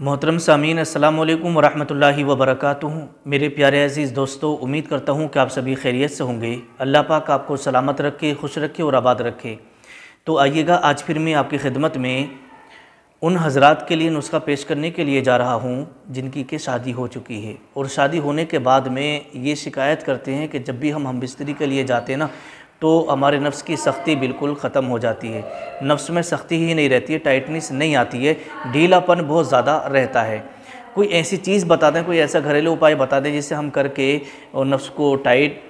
मोहतरम सामीन अल्लाम वरहमल वबरक मेरे प्यारे अज़ीज़ दोस्तों उम्मीद करता हूँ कि आप सभी खैरियत से होंगे अल्लाह पाक आपको सलामत रखे खुश रखे और आबाद रखे तो आइएगा आज फिर मैं आपकी खिदमत में उन हजरात के लिए नुस्खा पेश करने के लिए जा रहा हूँ जिनकी के शादी हो चुकी है और शादी होने के बाद में ये शिकायत करते हैं कि जब भी हम हम बिस्तरी के लिए जाते हैं ना तो हमारे नफ्स की सख्ती बिल्कुल ख़त्म हो जाती है नफ्स में सख्ती ही नहीं रहती है टाइटनेस नहीं आती है ढीलापन बहुत ज़्यादा रहता है कोई ऐसी चीज़ बता दें कोई ऐसा घरेलू उपाय बता दें जिससे हम करके और नफ्स को टाइट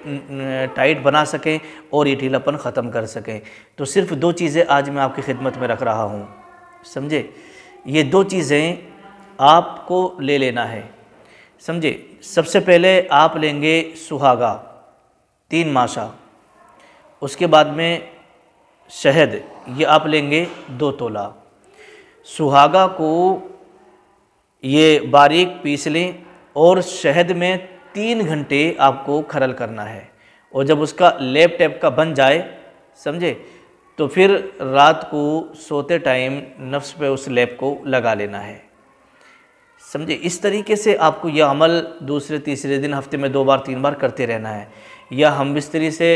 टाइट बना सकें और ये ढीलापन ख़त्म कर सकें तो सिर्फ दो चीज़ें आज मैं आपकी खिदमत में रख रहा हूँ समझे ये दो चीज़ें आपको ले लेना है समझे सबसे पहले आप लेंगे सुहागा तीन माशा उसके बाद में शहद ये आप लेंगे दो तोला सुहागा को ये बारीक पीस लें और शहद में तीन घंटे आपको खरल करना है और जब उसका लेप टेप का बन जाए समझे तो फिर रात को सोते टाइम नफ्स पे उस लेप को लगा लेना है समझे इस तरीके से आपको यह अमल दूसरे तीसरे दिन हफ्ते में दो बार तीन बार करते रहना है या हम बिस्तरी से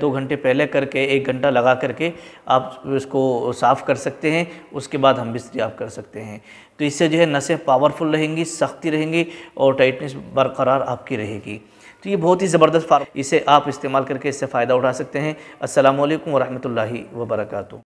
दो घंटे पहले करके एक घंटा लगा करके आप इसको साफ़ कर सकते हैं उसके बाद हम बिस्तरी आप कर सकते हैं तो इससे जो है नसें पावरफुल रहेंगी सख्ती रहेंगी और टाइटनेस बरकरार आपकी रहेगी तो ये बहुत ही ज़बरदस्त फार इसे आप इस्तेमाल करके इससे फ़ायदा उठा सकते हैं असलकम वरहमल वर्का